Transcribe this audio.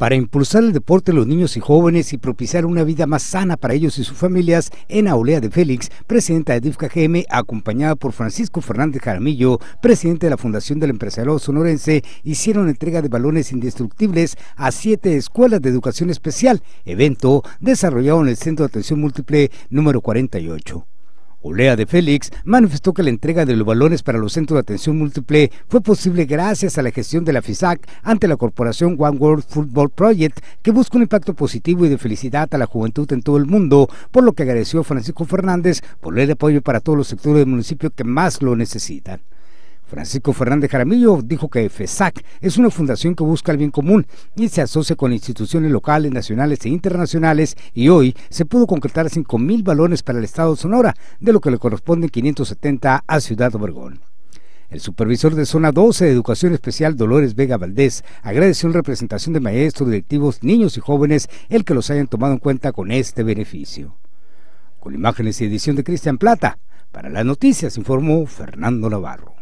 Para impulsar el deporte de los niños y jóvenes y propiciar una vida más sana para ellos y sus familias, en Aulea de Félix, presidenta de DIFCA-GM, acompañada por Francisco Fernández Jaramillo, presidente de la Fundación del Empresario Sonorense, hicieron entrega de balones indestructibles a siete escuelas de educación especial, evento desarrollado en el Centro de Atención Múltiple número 48. Olea de Félix manifestó que la entrega de los balones para los centros de atención múltiple fue posible gracias a la gestión de la FISAC ante la corporación One World Football Project, que busca un impacto positivo y de felicidad a la juventud en todo el mundo, por lo que agradeció a Francisco Fernández por el apoyo para todos los sectores del municipio que más lo necesitan. Francisco Fernández Jaramillo dijo que FESAC es una fundación que busca el bien común y se asocia con instituciones locales, nacionales e internacionales y hoy se pudo concretar 5 mil balones para el Estado de Sonora, de lo que le corresponde 570 a Ciudad Obregón. El supervisor de Zona 12 de Educación Especial, Dolores Vega Valdés, agradeció en representación de maestros, directivos, niños y jóvenes el que los hayan tomado en cuenta con este beneficio. Con imágenes y edición de Cristian Plata, para las noticias informó Fernando Navarro.